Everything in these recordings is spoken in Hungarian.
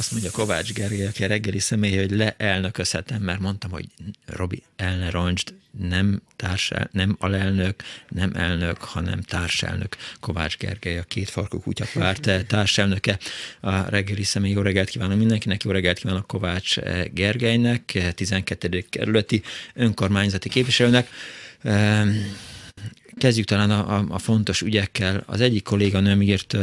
Azt mondja Kovács Gergely, aki a reggeli személy, hogy leelnököszhetem, mert mondtam, hogy Robi, el ne roncsd, nem, társel, nem alelnök, nem elnök, hanem társelnök. Kovács Gergely, a kétfarkú kutyapárt társelnöke. A reggeli személy jó reggelt kívánok mindenkinek, jó reggelt kívánok Kovács Gergelynek, 12. kerületi önkormányzati képviselőnek. Ehm, Kezdjük talán a, a, a fontos ügyekkel. Az egyik nem írt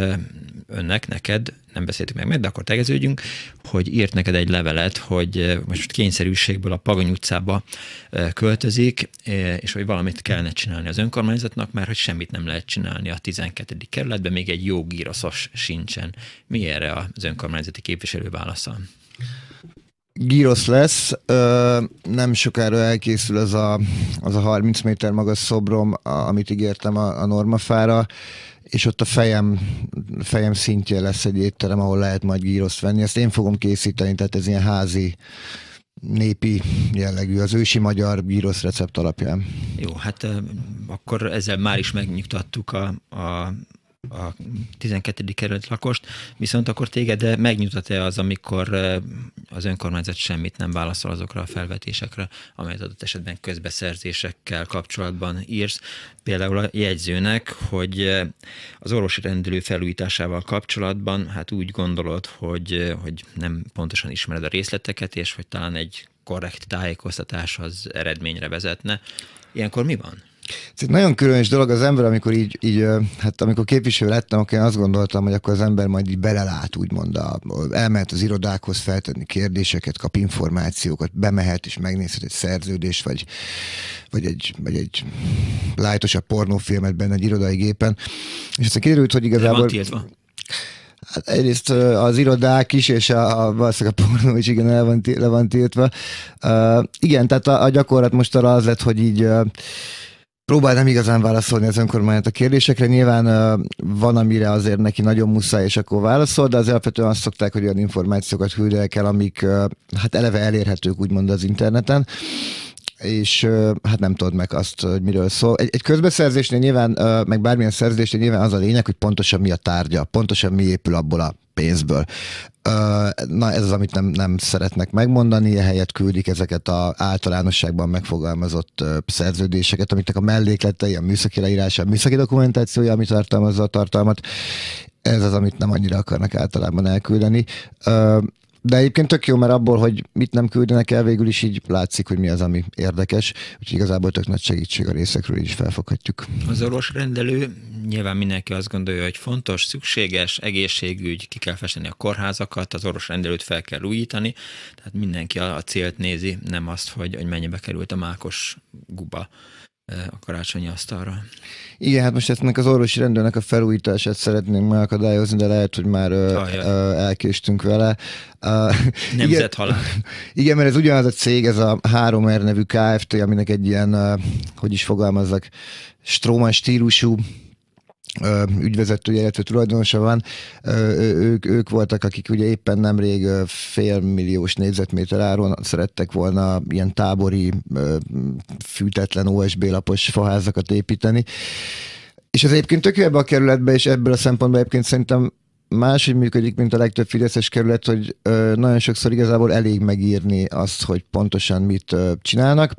önnek, neked, nem beszéltük meg meg, de akkor tegeződjünk, hogy írt neked egy levelet, hogy most kényszerűségből a Pagony utcába költözik, és hogy valamit kellene csinálni az önkormányzatnak, mert hogy semmit nem lehet csinálni a 12. kerületben, még egy jó gíroszos sincsen. Mi erre az önkormányzati képviselő válasza? gyros lesz, ö, nem sokára elkészül az a, az a 30 méter magas szobrom, a, amit ígértem a, a normafára, és ott a fejem, fejem szintje lesz egy étterem, ahol lehet majd gíroszt venni. Ezt én fogom készíteni, tehát ez ilyen házi, népi jellegű, az ősi magyar gyrosz recept alapján. Jó, hát akkor ezzel már is megnyugtattuk a, a, a 12. kerület lakost, viszont akkor téged megnyugtat-e az, amikor eh, az önkormányzat semmit nem válaszol azokra a felvetésekre, amelyet adott esetben közbeszerzésekkel kapcsolatban írsz. Például a jegyzőnek, hogy eh, az orvosi rendelő felújításával kapcsolatban hát úgy gondolod, hogy, eh, hogy nem pontosan ismered a részleteket, és hogy talán egy korrekt tájékoztatás az eredményre vezetne. Ilyenkor mi van? Ez egy nagyon különös dolog az ember, amikor így, így hát amikor képviselő lettem, akkor én azt gondoltam, hogy akkor az ember majd így belelát, úgymond, a, elmehet az irodákhoz feltenni kérdéseket, kap információkat, bemehet és megnézhet egy szerződést, vagy, vagy egy, vagy egy lájtosabb pornófilmet benne egy irodai gépen. És aztán kiderült, hogy igazából... Hát egyrészt az irodák is, és a, a valószínűleg a pornó is igen, el van, le van tiltva. Uh, igen, tehát a, a gyakorlat most arra az lett, hogy így uh, próbál nem igazán válaszolni az önkormányzat a kérdésekre. Nyilván van, amire azért neki nagyon muszáj, és akkor válaszol, de az alapvetően azt szokták, hogy olyan információkat küldenek el, amik hát eleve elérhetők úgymond az interneten és hát nem tudod meg azt, hogy miről szól. Egy, egy közbeszerzésnél nyilván, meg bármilyen szerzésnél nyilván az a lényeg, hogy pontosan mi a tárgya, pontosan mi épül abból a pénzből. Na ez az, amit nem, nem szeretnek megmondani, ehelyett küldik ezeket a általánosságban megfogalmazott szerződéseket, amiknek a mellékletei, a műszaki leírása, a műszaki dokumentációja, ami tartalmazza a tartalmat, ez az, amit nem annyira akarnak általában elküldeni. De egyébként tök jó, mert abból, hogy mit nem küldenek el, végül is így látszik, hogy mi az, ami érdekes, úgyhogy igazából tök nagy segítség a részekről is felfoghatjuk. Az orvos rendelő nyilván mindenki azt gondolja, hogy fontos, szükséges, egészségügy, ki kell festeni a kórházakat, az orvos rendelőt fel kell újítani, tehát mindenki a célt nézi, nem azt, hogy, hogy mennyibe került a mákos guba. Eh, a karácsonyi asztalra. Igen, hát most ezt az orvosi rendőrnek a felújítását szeretnénk megakadályozni, de lehet, hogy már ö, elkéstünk vele. Nemzethalál. Igen, igen, mert ez ugyanaz a cég, ez a 3R nevű Kft., aminek egy ilyen, hogy is fogalmazzak, stróman stílusú ügyvezetője, illetve tulajdonosa van, ők, ők voltak, akik ugye éppen nemrég félmilliós négyzetméter áron szerettek volna ilyen tábori fűtetlen OSB lapos faházakat építeni. És ez egyébként tök ebbe a kerületbe, és ebből a szempontból egyébként szerintem máshogy működik, mint a legtöbb fideszes kerület, hogy nagyon sokszor igazából elég megírni azt, hogy pontosan mit csinálnak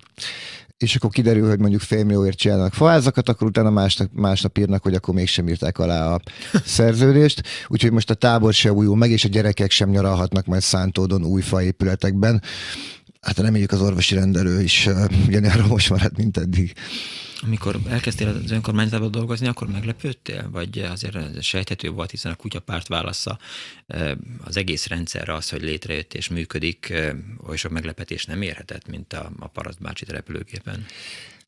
és akkor kiderül, hogy mondjuk félmillióért csinálnak faházakat, akkor utána másnap, másnap írnak, hogy akkor mégsem írták alá a szerződést. Úgyhogy most a tábor se újul meg, és a gyerekek sem nyaralhatnak majd szántódon új faépületekben hát reméljük az orvosi rendelő is ugyanilyen romos marad, mint eddig. Amikor elkezdtél az önkormányzatban dolgozni, akkor meglepődtél? Vagy azért sejthető volt, hiszen a kutyapárt válasza az egész rendszerre az, hogy létrejött és működik, oly sok meglepetés nem érhetett, mint a, a Paraszt bácsi repülőgépen.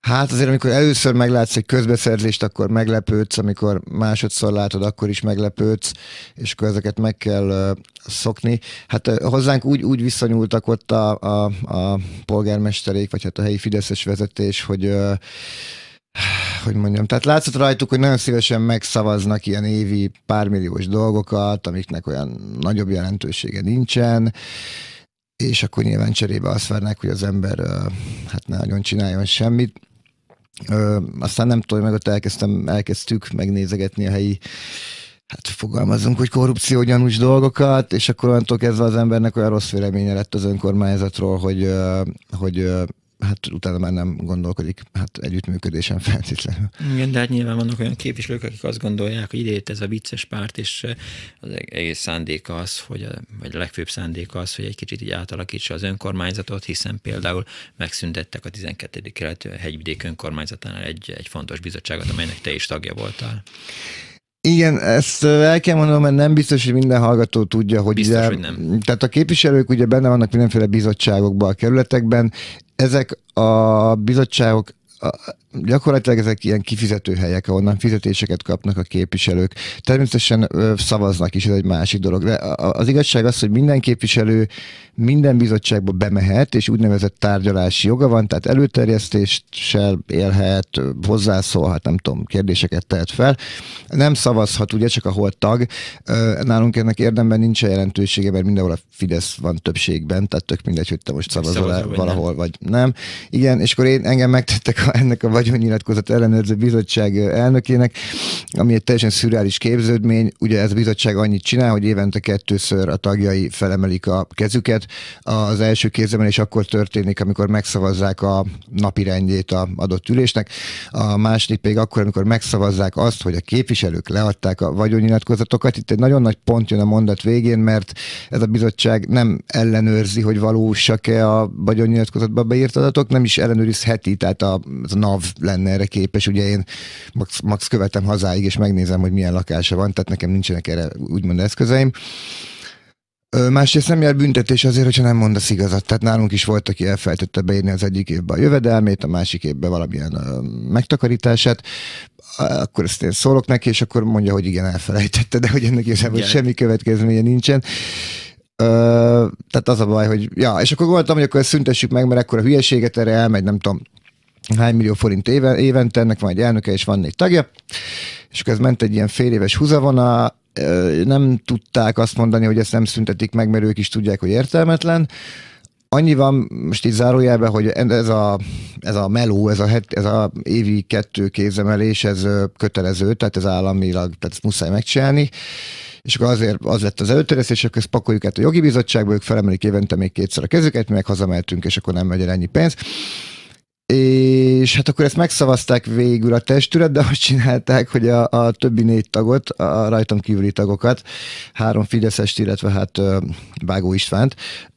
Hát azért, amikor először meglátsz egy közbeszerzést, akkor meglepődsz, amikor másodszor látod, akkor is meglepődsz, és akkor ezeket meg kell uh, szokni. Hát uh, hozzánk úgy, úgy viszonyultak ott a, a, a polgármesterék, vagy hát a helyi Fideszes vezetés, hogy uh, hogy mondjam, tehát látszott rajtuk, hogy nagyon szívesen megszavaznak ilyen évi pármilliós dolgokat, amiknek olyan nagyobb jelentősége nincsen, és akkor nyilván cserébe azt várnák, hogy az ember hát ne nagyon csináljon semmit. Ö, aztán nem tudom, meg ott elkezdtem, elkezdtük megnézegetni a helyi hát fogalmazunk, hogy korrupció gyanús dolgokat, és akkor onnantól kezdve az embernek olyan rossz véleménye lett az önkormányzatról, hogy, hogy hát utána már nem gondolkodik hát együttműködésen feltétlenül. Igen, de hát nyilván vannak olyan képviselők, akik azt gondolják, hogy idejött ez a vicces párt, és eh, az egész szándéka az, hogy a, vagy a legfőbb szándéka az, hogy egy kicsit így átalakítsa az önkormányzatot, hiszen például megszüntettek a 12. kelet hegyvidék önkormányzatánál egy, egy fontos bizottságot, amelynek te is tagja voltál. Igen, ezt el kell mondanom, mert nem biztos, hogy minden hallgató tudja, hogy, biztos, ide, hogy nem. Tehát a képviselők ugye benne vannak mindenféle bizottságokban, a kerületekben. Ezek a bizottságok gyakorlatilag ezek ilyen kifizető helyek, ahonnan fizetéseket kapnak a képviselők. Természetesen ö, szavaznak is, ez egy másik dolog. De az igazság az, hogy minden képviselő minden bizottságba bemehet, és úgynevezett tárgyalási joga van, tehát előterjesztéssel élhet, hozzászólhat, nem tudom, kérdéseket tehet fel. Nem szavazhat, ugye csak ahol tag. Nálunk ennek érdemben nincs jelentősége, mert mindenhol a Fidesz van többségben, tehát tök mindegy, hogy te most szavazol-e valahol, nem. vagy nem. Igen, és akkor én, engem megtettek ennek a vagyonnyilatkozat ellenőrző bizottság elnökének, ami egy teljesen szürreális képződmény. Ugye ez a bizottság annyit csinál, hogy évente kettőször a tagjai felemelik a kezüket. Az első és akkor történik, amikor megszavazzák a napi rendjét a adott ülésnek. A második pedig akkor, amikor megszavazzák azt, hogy a képviselők leadták a vagyonnyilatkozatokat. Itt egy nagyon nagy pont jön a mondat végén, mert ez a bizottság nem ellenőrzi, hogy valósak-e a vagyonnyilatkozatba beírt adatok, nem is ellenőrizheti, tehát a, a NAV lenne erre képes. Ugye én max, max követem hazáig, és megnézem, hogy milyen lakása van, tehát nekem nincsenek erre úgymond eszközeim. Másrészt nem jár büntetés azért, hogyha nem mondasz igazat. Tehát nálunk is volt, aki elfelejtette beírni az egyik évben a jövedelmét, a másik évben valamilyen ö, megtakarítását. Akkor ezt én szólok neki, és akkor mondja, hogy igen, elfelejtette, de hogy ennek igazából semmi következménye nincsen. Ö, tehát az a baj, hogy ja, és akkor gondoltam, hogy akkor ezt szüntessük meg, mert akkor a hülyeséget erre elmegy, nem tudom, hány millió forint éven, évente, ennek van egy elnöke és van négy tagja, és akkor ez ment egy ilyen fél éves húzavona, nem tudták azt mondani, hogy ezt nem szüntetik meg, mert ők is tudják, hogy értelmetlen. Annyi van, most így zárójelben, hogy ez a, ez a meló, ez a, het, ez a évi kettő kézemelés, ez kötelező, tehát ez államilag, tehát ezt muszáj megcsinálni. És akkor azért az lett az előterjesztés, akkor ezt pakoljuk át a jogi bizottságba, ők felemelik évente még kétszer a kezüket, meg hazameltünk, és akkor nem megy el ennyi pénz és hát akkor ezt megszavazták végül a testület, de azt csinálták, hogy a, a többi négy tagot, a rajtam kívüli tagokat, három Fideszest, illetve hát Vágó Istvánt,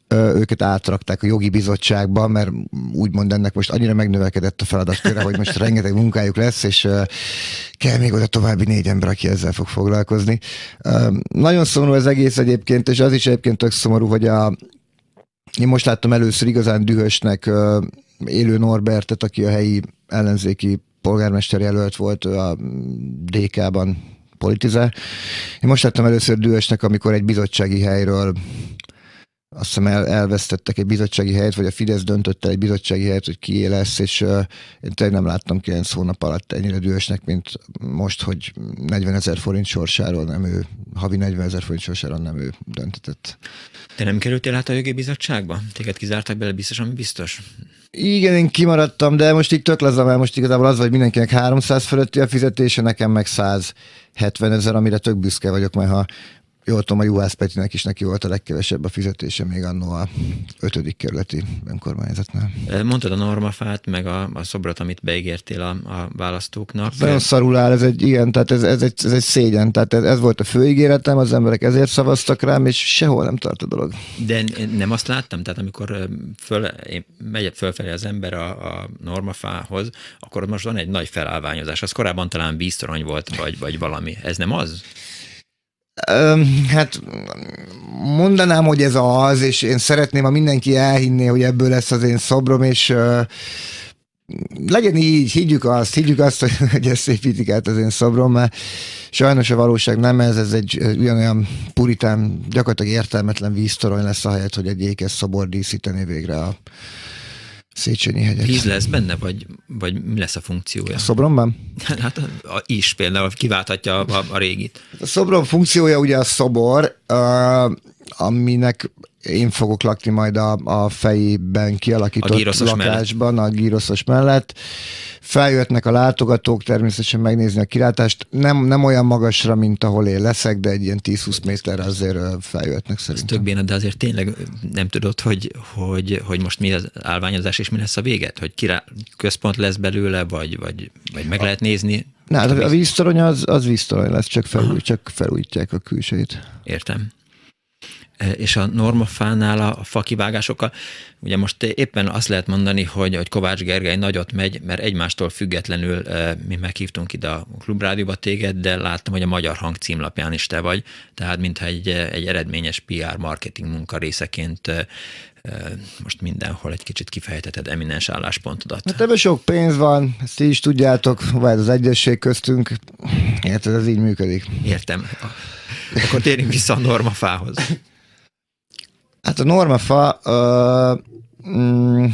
őket átrakták a jogi bizottságba, mert úgymond ennek most annyira megnövekedett a feladatköre, hogy most rengeteg munkájuk lesz, és kell még oda további négy ember, aki ezzel fog foglalkozni. Nagyon szomorú az egész egyébként, és az is egyébként tök szomorú, hogy a, én most láttam először igazán dühösnek Élő Norbertet, aki a helyi ellenzéki polgármester jelölt volt, a DK-ban politizál. Én most láttam először Dühösnek, amikor egy bizottsági helyről azt hiszem el, elvesztettek egy bizottsági helyet, vagy a Fidesz döntött egy bizottsági helyet, hogy kié lesz, és uh, én tényleg nem láttam 9 hónap alatt ennyire dühösnek, mint most, hogy 40 ezer forint sorsáról nem ő, havi 40 ezer forint sorsáról nem ő döntetett. Te nem kerültél át a jogi bizottságba? Téged kizártak bele, biztos, ami biztos? Igen, én kimaradtam, de most így tök lazam el, most igazából az, hogy mindenkinek 300 fölötti a fizetése, nekem meg 170 ezer, amire tök büszke vagyok, mert ha Jól tudom, a Juhász Petinek is neki volt a legkevesebb a fizetése még annó a 5. kerületi önkormányzatnál. Mondtad a normafát, meg a, a szobrot, amit beígértél a, a választóknak. Hát nagyon szarul áll, ez egy ilyen, tehát ez, ez, egy, ez egy szégyen. Tehát ez, ez volt a főígéretem, az emberek ezért szavaztak rám, és sehol nem tart a dolog. De nem azt láttam, tehát amikor föl, megy fölfelé az ember a, a normafához, akkor most van egy nagy felállványozás. Az korábban talán víztorony volt, vagy, vagy valami. Ez nem az? Hát mondanám, hogy ez az, és én szeretném, ha mindenki elhinné, hogy ebből lesz az én szobrom, és legyen így, higgyük azt, higgyük azt, hogy ezt építik át az én szobrom, mert sajnos a valóság nem ez, ez egy ugyanolyan puritán, gyakorlatilag értelmetlen víztorony lesz ahelyett, hogy egy ékes szobor díszíteni végre a Széchenyi hegyek. Víz lesz benne, vagy, vagy mi lesz a funkciója? A szobromban? Hát a, a, is például kiválthatja a, a, a régit. A szobrom funkciója ugye a szobor, uh, aminek én fogok lakni majd a, a fejében kialakított a lakásban, mellett. a gíroszos mellett. Feljöttnek a látogatók természetesen megnézni a kirátást. Nem, nem olyan magasra, mint ahol én leszek, de egy ilyen 10-20 méter azért feljöttnek szerintem. Ez több béna, de azért tényleg nem tudod, hogy, hogy, hogy most mi az állványozás és mi lesz a véget? Hogy kirá, központ lesz belőle, vagy, vagy, vagy meg a, lehet nézni? Na, a víztorony az, az víztorony lesz, csak, felúj, csak felújítják a külsejét. Értem. E, és a normafánál a fakivágásokkal, ugye most éppen azt lehet mondani, hogy, hogy Kovács Gergely nagyot megy, mert egymástól függetlenül e, mi meghívtunk ide a klubrádióba téged, de láttam, hogy a Magyar Hang címlapján is te vagy, tehát mintha egy, egy eredményes PR marketing munka részeként e, most mindenhol egy kicsit kifejteted eminens álláspontodat. Hát ebben sok pénz van, ezt is tudjátok, vagy az egyesség köztünk, érted, ez így működik. Értem. Akkor térjünk vissza a normafához. Hát a normafa, uh, um, mm,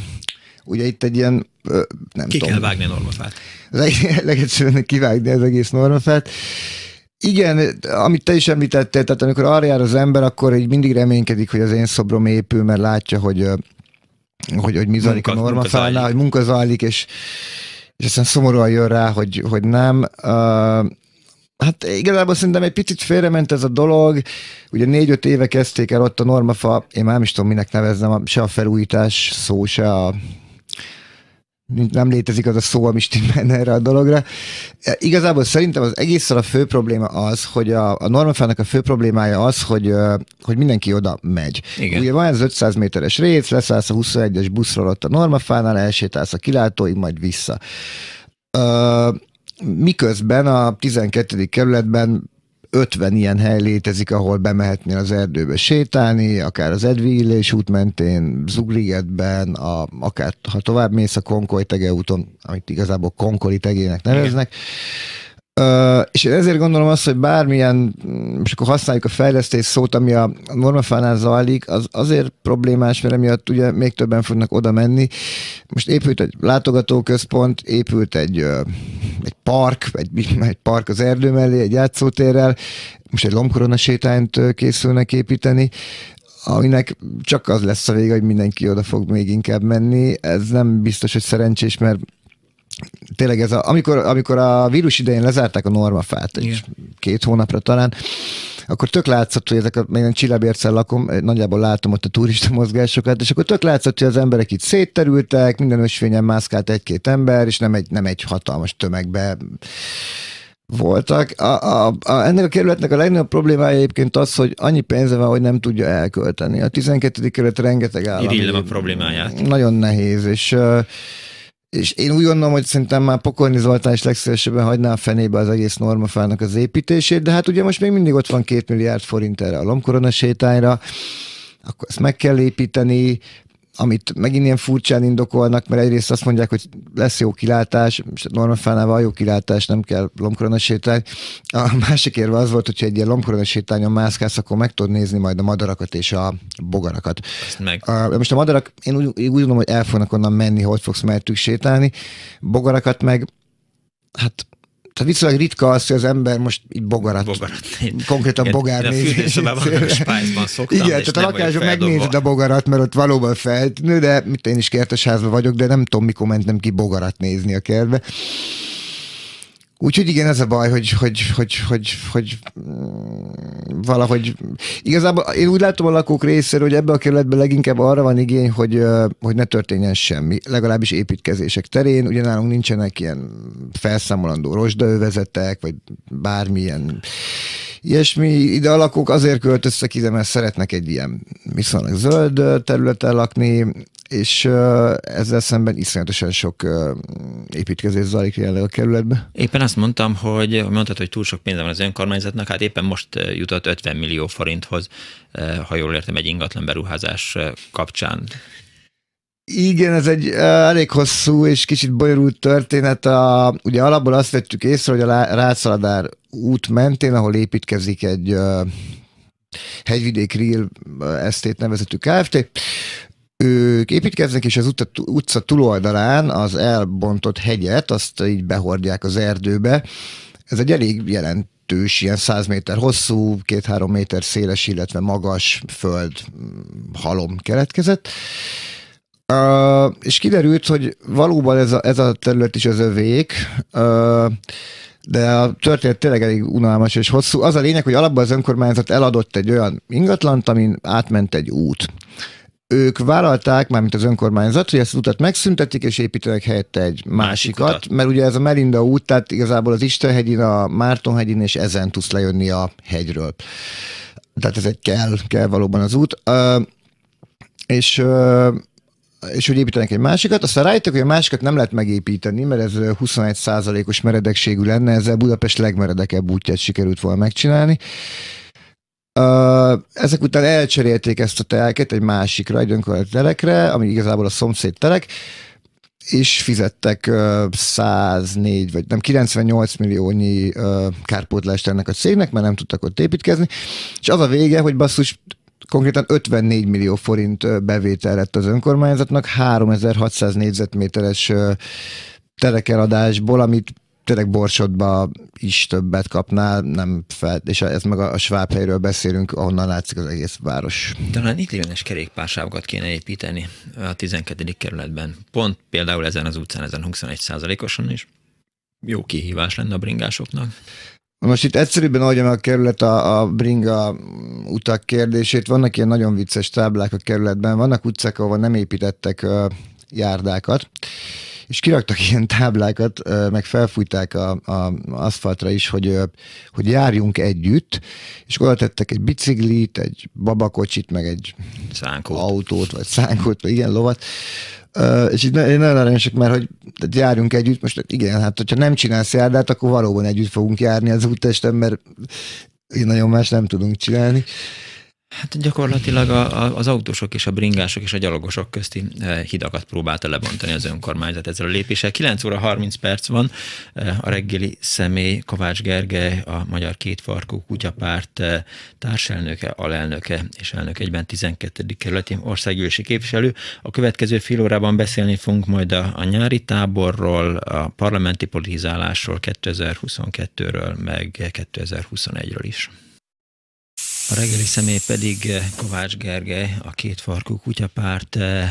ugye itt egy ilyen, uh, nem Ki tudom. kell vágni a normafát. Leg, legegyszerűen kivágni az egész normafát. Igen, amit te is említettél, tehát amikor arra jár az ember, akkor így mindig reménykedik, hogy az én szobrom épül, mert látja, hogy, hogy, hogy mi zajlik a normafánál, hogy munka zajlik, és, és aztán szomorúan jön rá, hogy, hogy nem. Uh, Hát igazából szerintem egy picit félrement ez a dolog. Ugye négy-öt éve kezdték el ott a normafa, én már nem is tudom, minek neveznem, se a felújítás szó, se a nem létezik az a szó, ami stimmelne erre a dologra. E, igazából szerintem az egészen a fő probléma az, hogy a, a normafának a fő problémája az, hogy, hogy mindenki oda megy. Igen. Ugye van ez 500 méteres rész, leszállsz a 21-es buszról ott a normafánál, elsétálsz a kilátóig, majd vissza. Ö, miközben a 12. kerületben 50 ilyen hely létezik, ahol bemehetnél az erdőbe sétálni, akár az Edvillés út mentén, Zugligetben, a, akár ha tovább mész a Konkoly tege úton, amit igazából Konkoli tegének neveznek, Igen és én ezért gondolom azt, hogy bármilyen, és akkor használjuk a fejlesztés szót, ami a normafánál zajlik, az azért problémás, mert emiatt ugye még többen fognak oda menni. Most épült egy látogatóközpont, épült egy, egy park, egy, egy park az erdő mellé, egy játszótérrel, most egy lomkorona sétányt készülnek építeni aminek csak az lesz a vége, hogy mindenki oda fog még inkább menni. Ez nem biztos, hogy szerencsés, mert tényleg ez a, amikor, amikor a vírus idején lezárták a normafát, és két hónapra talán, akkor tök látszott, hogy ezek a, én lakom, eh, nagyjából látom ott a turista mozgásokat, és akkor tök látszott, hogy az emberek itt szétterültek, minden ösvényen mászkált egy-két ember, és nem egy, nem egy hatalmas tömegbe voltak. A, a, a, ennek a kerületnek a legnagyobb problémája egyébként az, hogy annyi pénze van, hogy nem tudja elkölteni. A 12. kerület rengeteg állami. Irillem a problémáját. Nagyon nehéz, és uh, és én úgy gondolom, hogy szerintem már Pokorni Zoltán is legszívesebben hagyná a fenébe az egész normafának az építését, de hát ugye most még mindig ott van két milliárd forint erre a lomkorona sétányra, akkor ezt meg kell építeni, amit megint ilyen furcsán indokolnak, mert egyrészt azt mondják, hogy lesz jó kilátás, és normál van jó kilátás, nem kell lomkorona sétány. A másik érve az volt, hogyha egy ilyen lomkorona sétányon mászkálsz, akkor meg tudod nézni majd a madarakat és a bogarakat. meg. A, most a madarak, én úgy, úgy gondolom, hogy el fognak onnan menni, hogy fogsz mertük sétálni. Bogarakat meg, hát tehát viszonylag ritka az, hogy az ember most itt bogarat, bogarat. konkrétan Én, bogár néz. A szoktam, Igen, tehát a lakásban megnézed a bogarat, mert ott valóban feltűnő, de mit én is kertes házban vagyok, de nem tudom, mikor mentem ki bogarat nézni a kertbe. Úgyhogy igen, ez a baj, hogy, hogy, hogy, hogy, hogy mm, valahogy igazából én úgy látom a lakók részéről, hogy ebben a kerületben leginkább arra van igény, hogy, hogy ne történjen semmi, legalábbis építkezések terén. Ugye nálunk nincsenek ilyen felszámolandó rozsdaövezetek, vagy bármilyen ilyesmi. Ide a lakók azért költöztek ide, mert szeretnek egy ilyen viszonylag zöld területen lakni, és ezzel szemben iszonyatosan sok építkezés zajlik jelenleg a kerületbe. Éppen azt mondtam, hogy mondtad, hogy túl sok pénze van az önkormányzatnak, hát éppen most jutott 50 millió forinthoz, ha jól értem, egy ingatlan beruházás kapcsán. Igen, ez egy elég hosszú és kicsit bonyolult történet. A, ugye alapból azt vettük észre, hogy a Rácszaladár út mentén, ahol építkezik egy uh, hegyvidék real esztét nevezetű Kft. Ők építkeznek, és az utca, utca túloldalán az elbontott hegyet, azt így behordják az erdőbe. Ez egy elég jelent ilyen 100 méter hosszú, két-három méter széles, illetve magas föld halom keletkezett. Uh, és kiderült, hogy valóban ez a, ez a terület is az övék, uh, de a történet tényleg elég unalmas és hosszú. Az a lényeg, hogy alapban az önkormányzat eladott egy olyan ingatlant, amin átment egy út. Ők vállalták, mármint az önkormányzat, hogy ezt az utat megszüntetik, és építenek helyette egy másikat, Másik mert ugye ez a Melinda út, tehát igazából az Istenhegyin, a Mártonhegyin, és ezen tudsz lejönni a hegyről. Tehát ez egy kell, kell valóban az út. Uh, és és hogy építenek egy másikat, aztán rájöttek, hogy a másikat nem lehet megépíteni, mert ez 21 os meredekségű lenne, ezzel Budapest legmeredekebb útját sikerült volna megcsinálni. Ezek után elcserélték ezt a telket egy másikra, egy önkormányzati telekre, ami igazából a szomszéd telek, és fizettek 104 vagy nem 98 milliónyi kárpótlást ennek a cégnek, mert nem tudtak ott építkezni, és az a vége, hogy basszus konkrétan 54 millió forint bevétel lett az önkormányzatnak, 3600 négyzetméteres telekeladásból, amit tényleg Borsodba is többet kapnál, nem fel, és ez meg a, a sváb helyről beszélünk, ahonnan látszik az egész város. Talán itt lévenes kerékpársávokat kéne építeni a 12. kerületben. Pont például ezen az utcán, ezen 21 százalékosan is. Jó kihívás lenne a bringásoknak. Most itt egyszerűbben oldja meg a kerület a, a bringa utak kérdését. Vannak ilyen nagyon vicces táblák a kerületben, vannak utcák, ahol nem építettek járdákat, és kiraktak ilyen táblákat, meg felfújták a, a aszfaltra is, hogy, hogy járjunk együtt, és oda tettek egy biciklit, egy babakocsit, meg egy szánkót. autót, vagy szánkót, vagy ilyen lovat, Uh, és itt nagyon aranyosak, mert hogy járjunk együtt, most igen, hát hogyha nem csinálsz járdát, akkor valóban együtt fogunk járni az úttesten, mert nagyon más nem tudunk csinálni. Hát gyakorlatilag a, a, az autósok és a bringások és a gyalogosok közti eh, hidakat próbálta lebontani az önkormányzat ezzel a lépéssel. 9 óra 30 perc van, eh, a reggeli személy Kovács Gergely, a Magyar Kétfarkú Kutyapárt eh, társelnöke, alelnöke és elnök egyben 12. kerületi országgyűlési képviselő. A következő fél órában beszélni fogunk majd a, a nyári táborról, a parlamenti politizálásról 2022-ről, meg 2021-ről is. A reggeli személy pedig eh, Kovács Gergely, a két farkú kutyapárt eh,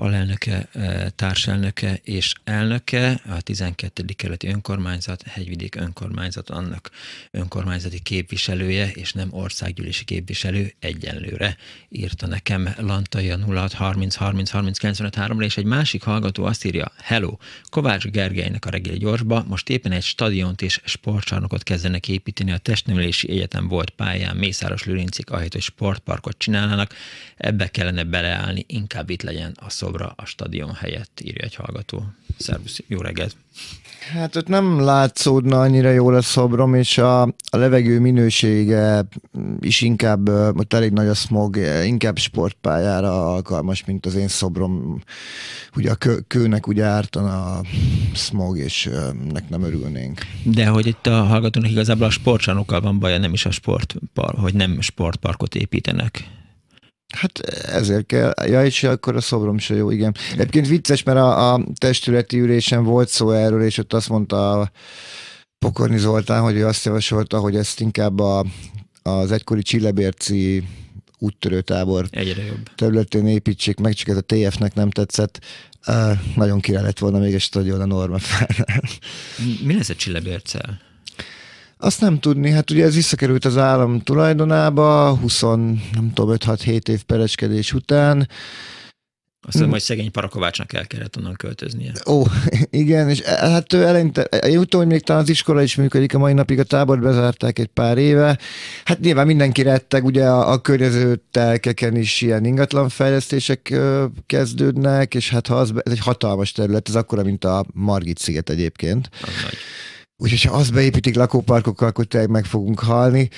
alelnöke, társelnöke és elnöke, a 12. keleti önkormányzat, hegyvidék önkormányzat annak önkormányzati képviselője, és nem országgyűlési képviselő egyenlőre, írta nekem Lantai a 06 30 30 95 és egy másik hallgató azt írja, hello, Kovács Gergelynek a reggeli gyorsba, most éppen egy stadiont és sportcsarnokot kezdenek építeni, a testnevelési egyetem volt pályán, Mészáros Lőrincik ahelyett, hogy sportparkot csinálnának, ebbe kellene beleállni, inkább itt legyen a szó jobbra a stadion helyett, írja egy hallgató. Szervusz, jó reggelt! Hát ott nem látszódna annyira jól a szobrom, és a, a levegő minősége is inkább, ott elég nagy a smog, inkább sportpályára alkalmas, mint az én szobrom. Ugye a kő, kőnek ugye ártana a smog, és nek nem örülnénk. De hogy itt a hallgatónak igazából a sportcsarnokkal van baja, nem is a sportpark, hogy nem sportparkot építenek Hát ezért kell. Ja, és akkor a szobrom se jó, igen. Egyébként vicces, mert a, a testületi ülésen volt szó erről, és ott azt mondta a Pokorni Zoltán, hogy ő azt javasolta, hogy ezt inkább a, az egykori Csillebérci úttörőtábor Egyre jobb. területén építsék meg, csak ez a TF-nek nem tetszett. Uh, nagyon király lett volna még egy stadion a Norma fel. Mi lesz a Csillebérccel? Azt nem tudni, hát ugye ez visszakerült az állam tulajdonába 20, nem tudom, 5-6-7 év pereskedés után. Azt mondom, mm. hogy szegény Parakovácsnak el kellett onnan költöznie. Ó, igen, és e, hát eleinte, én e, tudom, hogy még talán az iskola is működik, a mai napig a tábort bezárták egy pár éve. Hát nyilván mindenki retteg, ugye a, a környező telkeken is ilyen ingatlanfejlesztések kezdődnek, és hát ha az, ez egy hatalmas terület, ez akkora, mint a Margit sziget egyébként. Az nagy Úgyhogy ha azt beépítik lakóparkokkal, akkor tényleg meg fogunk halni.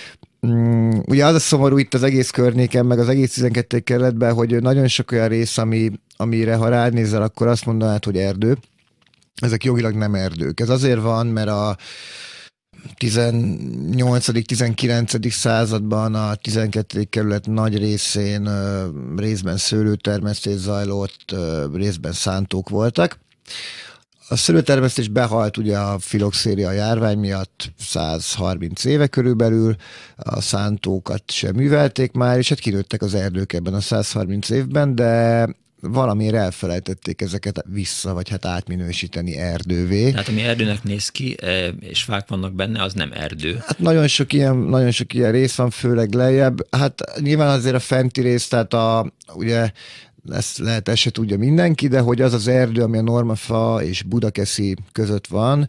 Mm, ugye az a szomorú itt az egész környéken, meg az egész 12. kerületben, hogy nagyon sok olyan rész, ami, amire ha ránézel, akkor azt mondanád, hogy erdő. Ezek jogilag nem erdők. Ez azért van, mert a 18.-19. században a 12. kerület nagy részén részben szőlőtermesztés zajlott, részben szántók voltak. A szőlőtermesztés behalt ugye a filoxéria járvány miatt 130 éve körülbelül, a szántókat sem művelték már, és hát kinőttek az erdők ebben a 130 évben, de valamiért elfelejtették ezeket vissza, vagy hát átminősíteni erdővé. Tehát ami erdőnek néz ki, e, és fák vannak benne, az nem erdő. Hát nagyon sok ilyen, nagyon sok ilyen rész van, főleg lejjebb. Hát nyilván azért a fenti rész, tehát a, ugye ezt lehet, ezt se tudja mindenki, de hogy az az erdő, ami a Normafa és Budakeszi között van,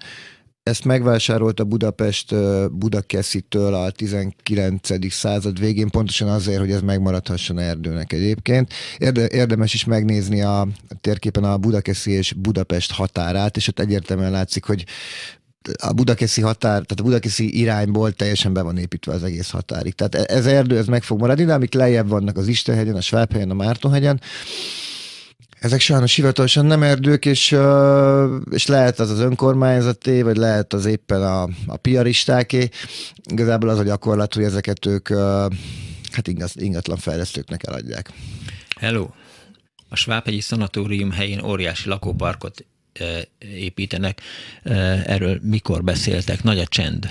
ezt megvásárolta Budapest Budakeszitől a 19. század végén, pontosan azért, hogy ez megmaradhasson erdőnek egyébként. Érde, érdemes is megnézni a, a térképen a Budakeszi és Budapest határát, és ott egyértelműen látszik, hogy a budakeszi határ, tehát a budakeszi irányból teljesen be van építve az egész határig. Tehát e- ez erdő, ez meg fog maradni, de amik lejjebb vannak az Istenhegyen, a Svábhegyen, a Mártonhegyen, ezek sajnos hivatalosan nem erdők, és, és lehet az az önkormányzaté, vagy lehet az éppen a, a piaristáké. Igazából az a gyakorlat, hogy ezeket ők hát ingatlan fejlesztőknek eladják. Hello! A Svábhegyi Szanatórium helyén óriási lakóparkot építenek. Erről mikor beszéltek? Nagy a csend.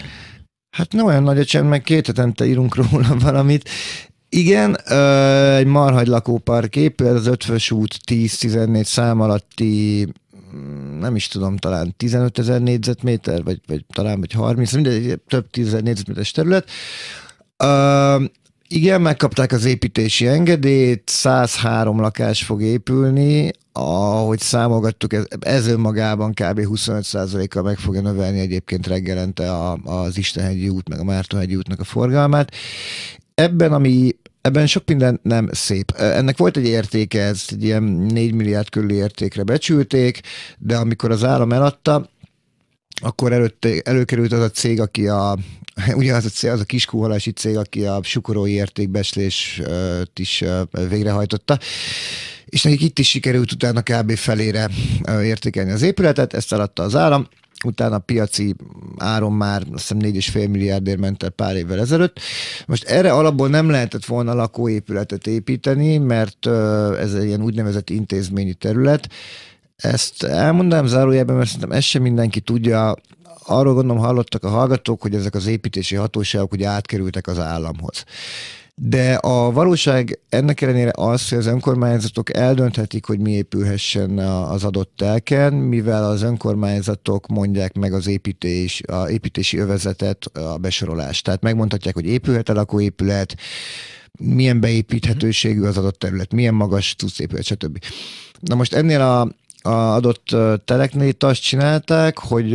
Hát nem olyan nagy a csend, meg két hetente írunk róla valamit. Igen, egy marhagy lakópark épület, az ötfős út 10-14 szám alatti mm, nem is tudom, talán 15 ezer négyzetméter, vagy, vagy talán vagy 30, mindegy, több 10 négyzetméteres terület. Igen, megkapták az építési engedélyt, 103 lakás fog épülni, ahogy számolgattuk, ez, ez önmagában kb. 25%-kal meg fogja növelni egyébként reggelente a, az Istenhegyi út, meg a Mártonhegyi útnak a forgalmát. Ebben, ami Ebben sok minden nem szép. Ennek volt egy értéke, ezt egy ilyen 4 milliárd körüli értékre becsülték, de amikor az állam eladta, akkor előtte, előkerült az a cég, aki a, ugye az a, cég, az a kiskuhalási cég, aki a sukorói értékbeslést uh, is uh, végrehajtotta, és nekik itt is sikerült utána kb. felére uh, értékelni az épületet, ezt eladta az állam, utána a piaci áron már azt hiszem 4,5 milliárdért ment el pár évvel ezelőtt. Most erre alapból nem lehetett volna lakóépületet építeni, mert ez egy ilyen úgynevezett intézményi terület. Ezt elmondanám zárójelben, mert szerintem ezt sem mindenki tudja, arról gondolom hallottak a hallgatók, hogy ezek az építési hatóságok ugye átkerültek az államhoz. De a valóság ennek ellenére az, hogy az önkormányzatok eldönthetik, hogy mi épülhessen az adott telken, mivel az önkormányzatok mondják meg az építés, a építési övezetet, a besorolást. Tehát megmondhatják, hogy épülhet a lakóépület, milyen beépíthetőségű az adott terület, milyen magas tudsz épület, stb. Na most ennél a a adott teleknél itt azt csinálták, hogy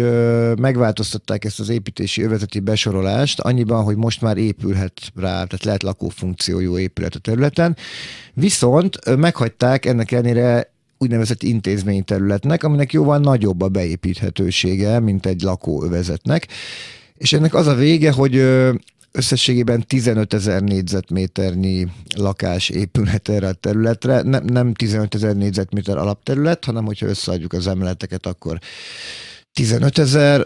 megváltoztatták ezt az építési övezeti besorolást annyiban, hogy most már épülhet rá, tehát lehet lakófunkciójú épület a területen, viszont meghagyták ennek ellenére úgynevezett intézményterületnek, aminek jóval nagyobb a beépíthetősége, mint egy lakóövezetnek. És ennek az a vége, hogy összességében 15 ezer négyzetméternyi lakás épülhet erre a területre. Nem, nem 15 ezer négyzetméter alapterület, hanem hogyha összeadjuk az emeleteket, akkor 15 ezer,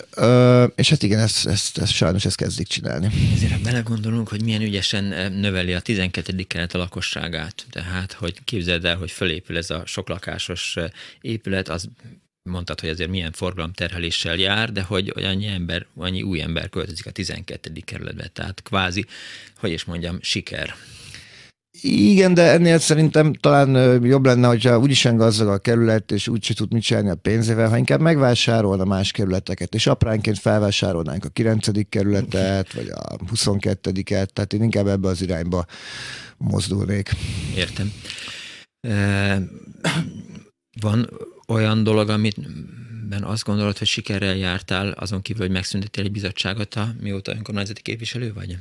és hát igen, ezt, ezt, ezt, sajnos ezt kezdik csinálni. Ezért ha belegondolunk, hogy milyen ügyesen növeli a 12. kelet a lakosságát, tehát hogy képzeld el, hogy fölépül ez a soklakásos épület, az mondtad, hogy azért milyen forgalomterheléssel jár, de hogy annyi ember, annyi új ember költözik a 12. kerületbe, tehát kvázi, hogy is mondjam, siker. Igen, de ennél szerintem talán jobb lenne, hogyha úgyis olyan gazdag a kerület, és úgy se tud mit csinálni a pénzével, ha inkább megvásárolna más kerületeket, és apránként felvásárolnánk a 9. kerületet, vagy a 22-et, tehát én inkább ebbe az irányba mozdulnék. Értem. E, van olyan dolog, amit ben azt gondolod, hogy sikerrel jártál, azon kívül, hogy megszüntettél egy bizottságot, mióta önkormányzati képviselő vagy?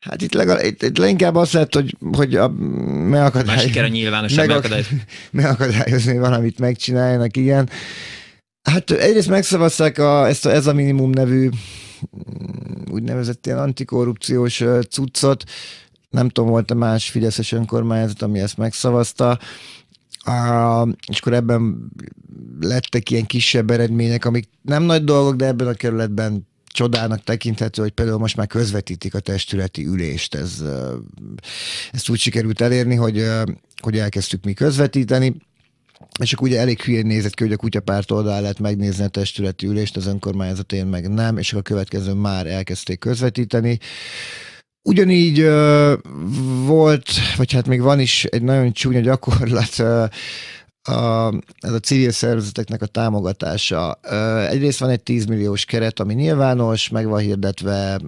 Hát itt, legalább, itt, itt inkább az lett, hogy, hogy a, megakadályozni. Már siker nyilvánosság megakadályozni. megakadályozni valamit megcsináljanak, igen. Hát egyrészt megszavazták a, ezt a, ez a minimum nevű mm, úgynevezett ilyen antikorrupciós cuccot, nem tudom, volt a más Fideszes önkormányzat, ami ezt megszavazta és akkor ebben lettek ilyen kisebb eredmények, amik nem nagy dolgok, de ebben a kerületben csodának tekinthető, hogy például most már közvetítik a testületi ülést. Ez, ezt úgy sikerült elérni, hogy, hogy elkezdtük mi közvetíteni, és akkor ugye elég hülyén nézett ki, hogy a kutyapárt oldalán lehet megnézni a testületi ülést, az önkormányzatén meg nem, és akkor a következő már elkezdték közvetíteni. Ugyanígy ö, volt, vagy hát még van is egy nagyon csúnya gyakorlat, ö, a, ez a civil szervezeteknek a támogatása. Egyrészt van egy 10 milliós keret, ami nyilvános, meg van hirdetve,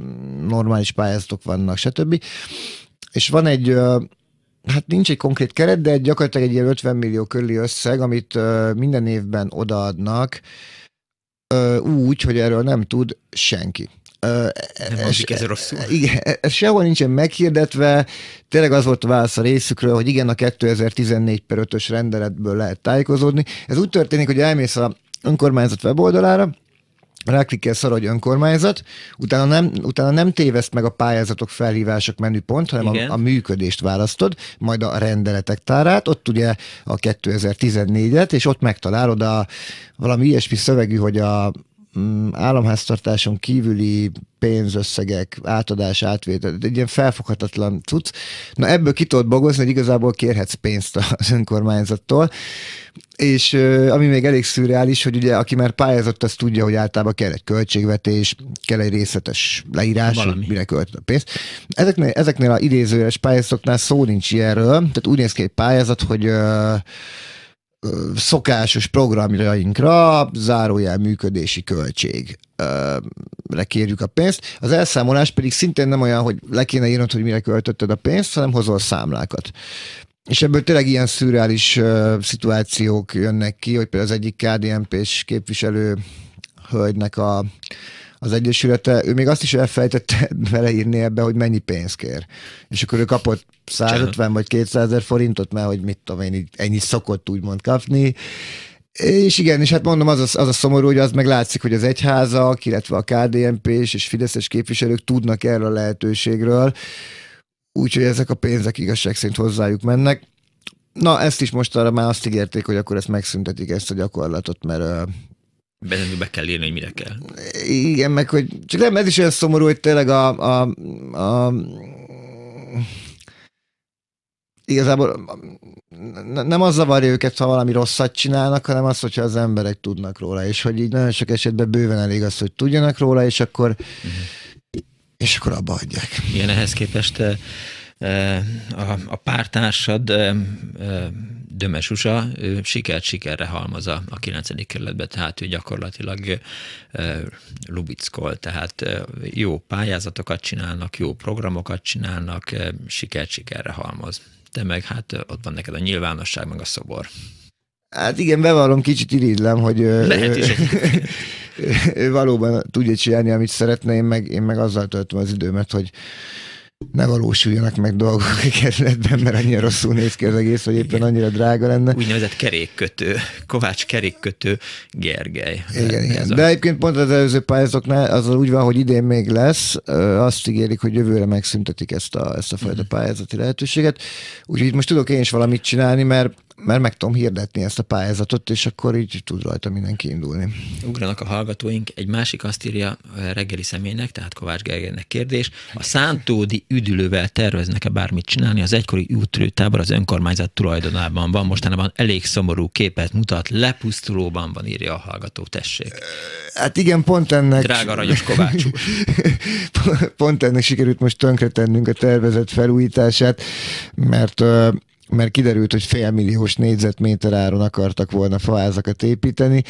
normális pályázatok vannak, stb. És van egy, hát nincs egy konkrét keret, de gyakorlatilag egy ilyen 50 millió körüli összeg, amit minden évben odaadnak, úgy, hogy erről nem tud senki. Nem ez, e, ez rosszul. E, igen, e, ez sehol nincsen meghirdetve. Tényleg az volt a válasz a részükről, hogy igen, a 2014 per 5-ös rendeletből lehet tájékozódni. Ez úgy történik, hogy elmész a önkormányzat weboldalára, ráklikkelsz arra, hogy önkormányzat, utána nem, utána nem téveszt meg a pályázatok felhívások menüpont, hanem a, a, működést választod, majd a rendeletek tárát, ott ugye a 2014-et, és ott megtalálod a valami ilyesmi szövegű, hogy a, Mm, államháztartáson kívüli pénzösszegek, átadás, átvétel, egy ilyen felfoghatatlan cucc. Na ebből ki tudod bogozni, hogy igazából kérhetsz pénzt az önkormányzattól, és ami még elég szürreális, hogy ugye aki már pályázott, az tudja, hogy általában kell egy költségvetés, kell egy részletes leírás, Valami. mire költ a pénzt. Ezeknél, ezeknél a idézőjeles pályázatoknál szó nincs ilyenről, tehát úgy néz ki egy pályázat, hogy uh, szokásos programjainkra zárójel működési költség kérjük a pénzt. Az elszámolás pedig szintén nem olyan, hogy le kéne írnod, hogy mire költötted a pénzt, hanem hozol számlákat. És ebből tényleg ilyen szürreális szituációk jönnek ki, hogy például az egyik KDNP-s képviselő hölgynek a az Egyesülete, ő még azt is elfejtette beleírni ebbe, hogy mennyi pénz kér. És akkor ő kapott 150 vagy 200 ezer forintot, mert hogy mit tudom én, ennyi szokott úgymond kapni, és igen, és hát mondom, az a, az a szomorú, hogy az meg látszik, hogy az egyházak, illetve a kdnp s és fideszes képviselők tudnak erről a lehetőségről, úgyhogy ezek a pénzek igazság szerint hozzájuk mennek. Na, ezt is most arra már azt ígérték, hogy akkor ezt megszüntetik, ezt a gyakorlatot, mert be kell írni, hogy mire kell. Igen, meg hogy csak nem, ez is olyan szomorú, hogy tényleg a, a, a igazából nem az zavarja őket, ha valami rosszat csinálnak, hanem az, hogyha az emberek tudnak róla, és hogy így nagyon sok esetben bőven elég az, hogy tudjanak róla, és akkor uh-huh. és akkor abba adják. Igen, ehhez képest eh, a, a pártársad Dömes Usa sikert sikerre halmozza a 9. kerületbe, tehát ő gyakorlatilag lubickol, tehát jó pályázatokat csinálnak, jó programokat csinálnak, sikert sikerre halmoz. Te meg hát ott van neked a nyilvánosság, meg a szobor. Hát igen, bevallom, kicsit irigylem, hogy Lehet is. ő valóban tudja csinálni, amit szeretne, én meg, én meg azzal töltöm az időmet, hogy ne valósuljanak meg dolgok a kerületben, mert annyira rosszul néz ki az egész, vagy éppen annyira drága lenne. Úgynevezett kerékkötő, Kovács kerékkötő Gergely. Igen, igen. A... De egyébként pont az előző pályázatoknál az úgy van, hogy idén még lesz, azt ígérik, hogy jövőre megszüntetik ezt a, ezt a fajta mhm. pályázati lehetőséget. Úgyhogy itt most tudok én is valamit csinálni, mert mert meg tudom hirdetni ezt a pályázatot, és akkor így tud rajta mindenki indulni. Ugranak a hallgatóink, egy másik azt írja eh, reggeli személynek, tehát Kovács Gergelynek kérdés, a szántódi üdülővel terveznek-e bármit csinálni? Az egykori útrőtábor az önkormányzat tulajdonában van, mostanában elég szomorú képet mutat, lepusztulóban van, írja a hallgató, tessék. Eh, hát igen, pont ennek... Drága Ragyos Kovács pont ennek sikerült most tönkretennünk a tervezett felújítását, mert eh, mert kiderült, hogy félmilliós négyzetméter áron akartak volna faházakat építeni,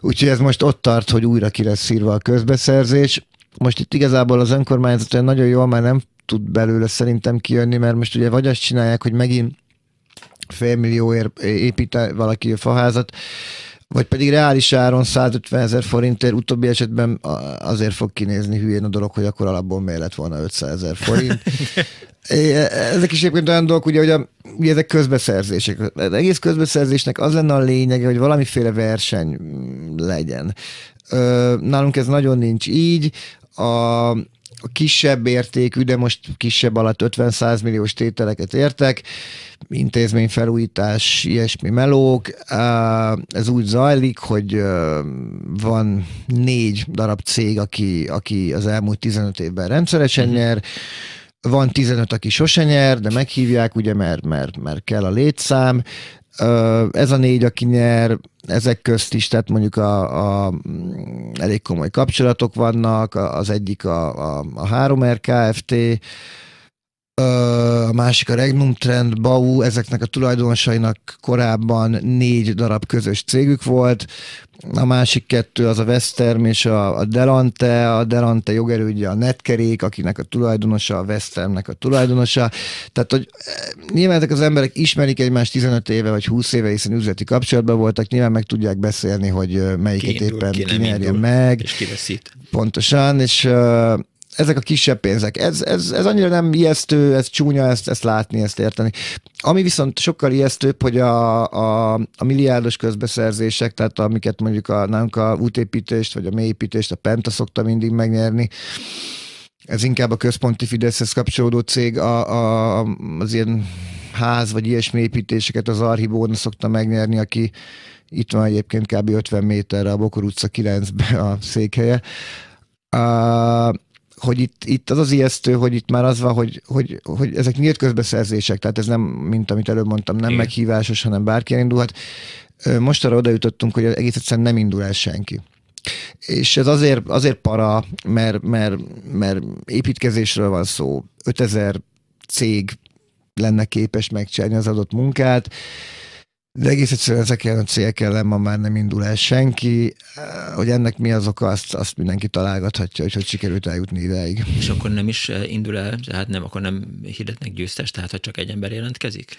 úgyhogy ez most ott tart, hogy újra ki lesz írva a közbeszerzés. Most itt igazából az önkormányzat nagyon jól már nem tud belőle szerintem kijönni, mert most ugye vagy azt csinálják, hogy megint félmillióért épít valaki a faházat, vagy pedig reális áron 150 ezer forintért, utóbbi esetben azért fog kinézni hülyén a dolog, hogy akkor alapból miért lett volna 500 ezer forint. E, ezek is egyébként olyan dolgok, ugye, hogy a ugye ezek közbeszerzések. Az egész közbeszerzésnek az lenne a lényege, hogy valamiféle verseny legyen. Nálunk ez nagyon nincs így. A, a kisebb értékű, de most kisebb alatt 50-100 milliós tételeket értek, intézményfelújítás, ilyesmi melók. Ez úgy zajlik, hogy van négy darab cég, aki, aki az elmúlt 15 évben rendszeresen mhm. nyer, mm-hmm van 15, aki sose nyer, de meghívják, ugye, mert, mert, mert kell a létszám. Ez a négy, aki nyer, ezek közt is, tehát mondjuk a, a elég komoly kapcsolatok vannak, az egyik a, a, a 3RKFT, a másik a Regnum Trend, Bau, ezeknek a tulajdonosainak korábban négy darab közös cégük volt, a másik kettő az a Westerm és a, a Delante, a Delante jogerődje a Netkerék, akinek a tulajdonosa, a Westermnek a tulajdonosa. Tehát, hogy e, nyilván ezek az emberek ismerik egymást 15 éve vagy 20 éve, hiszen üzleti kapcsolatban voltak, nyilván meg tudják beszélni, hogy e, melyiket Kiindul, éppen ki meg. És kiveszít. Pontosan, és e, ezek a kisebb pénzek. Ez, ez, ez annyira nem ijesztő, ez csúnya ezt, ezt látni, ezt érteni. Ami viszont sokkal ijesztőbb, hogy a, a, a milliárdos közbeszerzések, tehát amiket mondjuk a, nálunk a útépítést, vagy a mélyépítést, a Penta szokta mindig megnyerni, ez inkább a központi Fideszhez kapcsolódó cég, a, a, az ilyen ház vagy ilyesmi építéseket az Archibón szokta megnyerni, aki itt van egyébként kb. 50 méterre a Bokor utca 9-ben a székhelye. Uh, hogy itt, itt az az ijesztő, hogy itt már az van, hogy, hogy, hogy ezek nyílt közbeszerzések, tehát ez nem, mint amit előbb mondtam, nem Igen. meghívásos, hanem bárki elindulhat. Most arra oda jutottunk, hogy egész egyszerűen nem indul el senki. És ez azért, azért para, mert, mert, mert építkezésről van szó. 5000 cég lenne képes megcsinálni az adott munkát, de egész egyszerűen ezeken a cégek ellen ma már nem indul el senki. Hogy ennek mi az oka, azt, azt mindenki találgathatja, hogy hogy sikerült eljutni ideig. És akkor nem is eh, indul el, tehát nem, akkor nem hirdetnek győztes, tehát ha csak egy ember jelentkezik?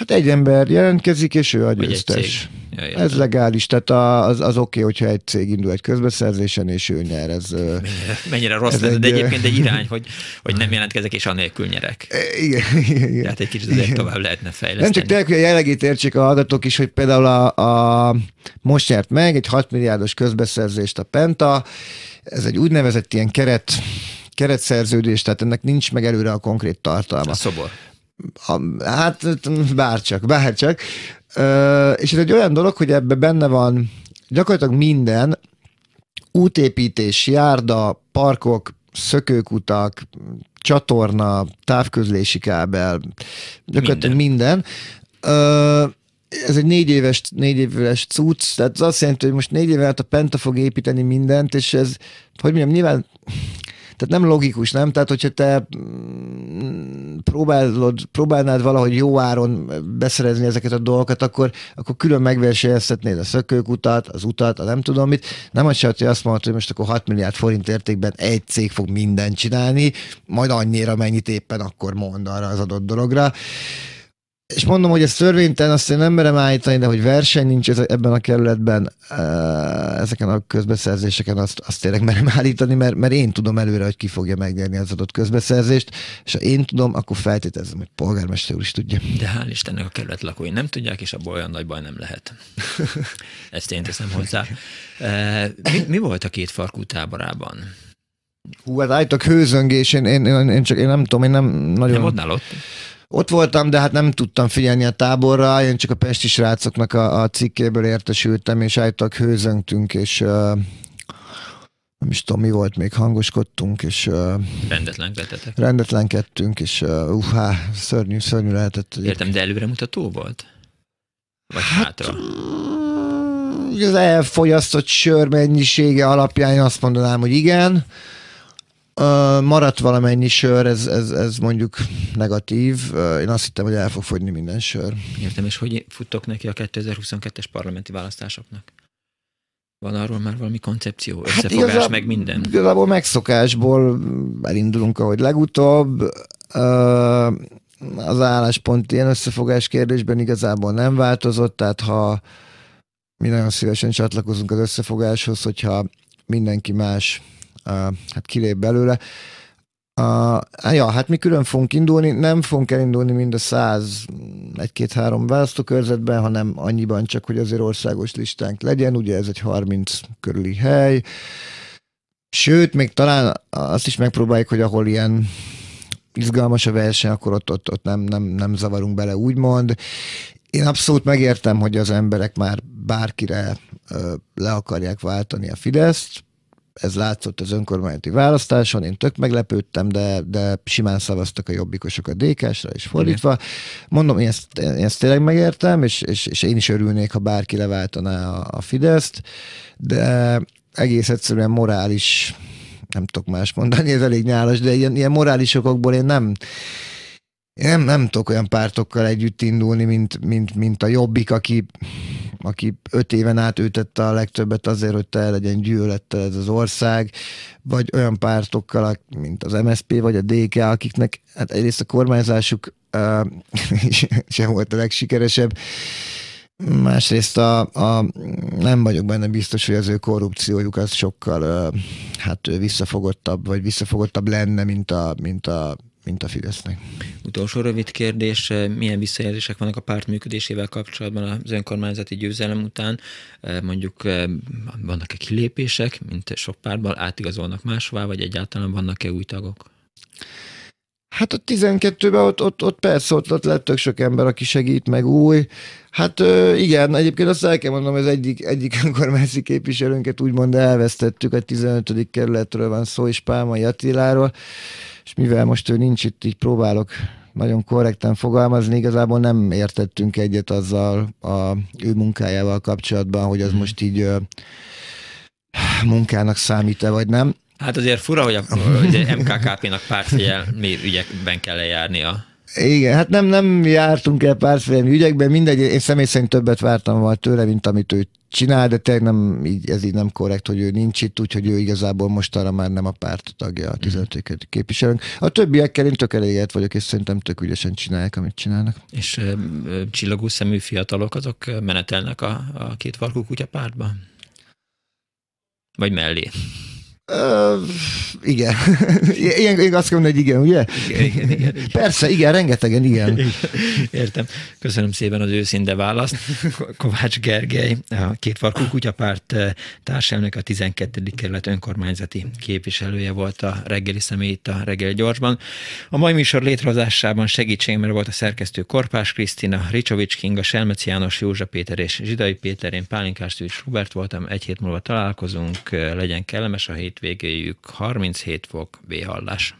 Hát egy ember jelentkezik, és ő a győztes. Ja, ez legális, tehát az, az oké, okay, hogyha egy cég indul egy közbeszerzésen, és ő nyer. Ez, mennyire, mennyire rossz ez lenne, egy, de egyébként egy irány, hogy, hogy nem jelentkezek, és anélkül nyerek. E, igen, igen, Tehát egy kicsit igen. tovább lehetne fejleszteni. Nem csak tényleg, hogy a jellegét értsék a adatok is, hogy például a, a most nyert meg egy 6 milliárdos közbeszerzést a Penta, ez egy úgynevezett ilyen keret keretszerződés, tehát ennek nincs meg előre a konkrét tartalma. A szobor a, hát bárcsak, bárcsak. Ö, és ez egy olyan dolog, hogy ebben benne van gyakorlatilag minden, útépítés, járda, parkok, szökőkutak, csatorna, távközlési kábel, gyakorlatilag minden. minden. Ö, ez egy négy éves, négy éves cucc, tehát az azt jelenti, hogy most négy éve a Penta fog építeni mindent, és ez, hogy mondjam, nyilván tehát nem logikus, nem? Tehát, hogyha te mm, próbálod, próbálnád valahogy jó áron beszerezni ezeket a dolgokat, akkor, akkor külön megversenyezhetnéd a szökőkutat, az utat, a nem tudom mit. Nem az hogy azt mondod, hogy most akkor 6 milliárd forint értékben egy cég fog mindent csinálni, majd annyira, mennyit éppen akkor mond arra az adott dologra és mondom, hogy ez törvénytelen, azt én nem merem állítani, de hogy verseny nincs ebben a kerületben, ezeken a közbeszerzéseken azt, azt tényleg merem állítani, mert, mert én tudom előre, hogy ki fogja megnyerni az adott közbeszerzést, és ha én tudom, akkor feltételezem, hogy polgármester úr is tudja. De hál' Istennek a kerület lakói nem tudják, és abból olyan nagy baj nem lehet. Ezt én teszem hozzá. Mi, mi volt a két farkú táborában? Hú, hát állítok hőzöngés, én, én, én, én, csak én nem tudom, én nem nagyon... Nem ott? Ott voltam, de hát nem tudtam figyelni a táborra, én csak a pesti srácoknak a, a cikkéből értesültem, és állítólag hőzöntünk, és uh, nem is tudom, mi volt, még hangoskodtunk, és... Uh, rendetlenkedtetek. Rendetlenkedtünk, és uh, uh szörnyű, szörnyű lehetett. Értem, de előremutató volt? Vagy hát, hátra? Az elfogyasztott sör mennyisége alapján azt mondanám, hogy igen. Maradt valamennyi sör, ez, ez, ez mondjuk negatív. Én azt hittem, hogy el fog fogyni minden sör. Értem, és hogy futtok neki a 2022-es parlamenti választásoknak? Van arról már valami koncepció, hát összefogás, hát igazából, meg minden? Igazából megszokásból elindulunk, ahogy legutóbb. Az álláspont ilyen összefogás kérdésben igazából nem változott, tehát ha mi nagyon szívesen csatlakozunk az összefogáshoz, hogyha mindenki más hát kilép belőle. Uh, ja, hát mi külön fogunk indulni, nem fogunk elindulni mind a 100, egy-két-három választókörzetben, hanem annyiban csak, hogy azért országos listánk legyen, ugye ez egy 30 körüli hely. Sőt, még talán azt is megpróbáljuk, hogy ahol ilyen izgalmas a verseny, akkor ott, ott, ott nem, nem, nem zavarunk bele, úgymond. Én abszolút megértem, hogy az emberek már bárkire ö, le akarják váltani a Fideszt, ez látszott az önkormányzati választáson, én tök meglepődtem, de, de simán szavaztak a jobbikosok a dk és fordítva. Igen. Mondom, én ezt, én ezt tényleg megértem, és, és, és én is örülnék, ha bárki leváltaná a, a Fideszt, de egész egyszerűen morális nem tudok más mondani, ez elég nyálas, de ilyen, ilyen morális okokból én nem, én nem, nem tudok olyan pártokkal együtt indulni, mint, mint, mint a Jobbik, aki, aki öt éven át ültette a legtöbbet azért, hogy te legyen gyűlölettel ez az ország, vagy olyan pártokkal, mint az MSP vagy a DK, akiknek hát egyrészt a kormányzásuk uh, sem volt a legsikeresebb, Másrészt a, a, nem vagyok benne biztos, hogy az ő korrupciójuk az sokkal hát visszafogottabb, vagy visszafogottabb lenne, mint a, mint a mint a Fidesznek. Utolsó rövid kérdés, eh, milyen visszajelzések vannak a párt működésével kapcsolatban az önkormányzati győzelem után? Eh, mondjuk eh, vannak-e kilépések, mint sok pártban, átigazolnak máshová, vagy egyáltalán vannak-e új tagok? Hát a 12-ben ott, ott, ott persze ott, ott lett tök sok ember, aki segít, meg új. Hát igen, egyébként azt el kell mondanom, hogy az egyik, egyik önkormányzati képviselőnket úgymond elvesztettük, a 15. kerületről van szó, és Pálmai Attiláról, és mivel most ő nincs itt, így próbálok nagyon korrektan fogalmazni, igazából nem értettünk egyet azzal a ő munkájával kapcsolatban, hogy az mhm. most így munkának számít-e, vagy nem. Hát azért fura, hogy a, MKKP-nak pártfigyelmi ügyekben kell lejárni a igen, hát nem, nem jártunk el pártfigyelmi ügyekben, mindegy, én személy szerint többet vártam volna tőle, mint amit ő csinál, de tényleg nem, így, ez így nem korrekt, hogy ő nincs itt, úgyhogy ő igazából most arra már nem a párt tagja, a 15 mhm. képviselőnk. A többiekkel én tök elégedett vagyok, és szerintem tök ügyesen csinálják, amit csinálnak. És ö, ö, csillagú szemű fiatalok azok menetelnek a, a két farkú kutya pártba? Vagy mellé? Uh, igen. Ilyen, én azt mondom, hogy igen, ugye? Igen, igen, igen, igen. Persze, igen, rengetegen igen. igen. Értem. Köszönöm szépen az őszinte választ. Kovács Gergely, a farkú kutyapárt társelnök, a 12. kerület önkormányzati képviselője volt a reggeli személy itt a reggeli gyorsban. A mai műsor létrehozásában segítségemre volt a szerkesztő Korpás Krisztina, Ricsovics Kinga, Selmeci János, Józsa Péter és Zsidai Péter, én Pálinkás Tűcs Robert voltam, egy hét múlva találkozunk, legyen kellemes a hét hétvégéjük 37 fok véhallás.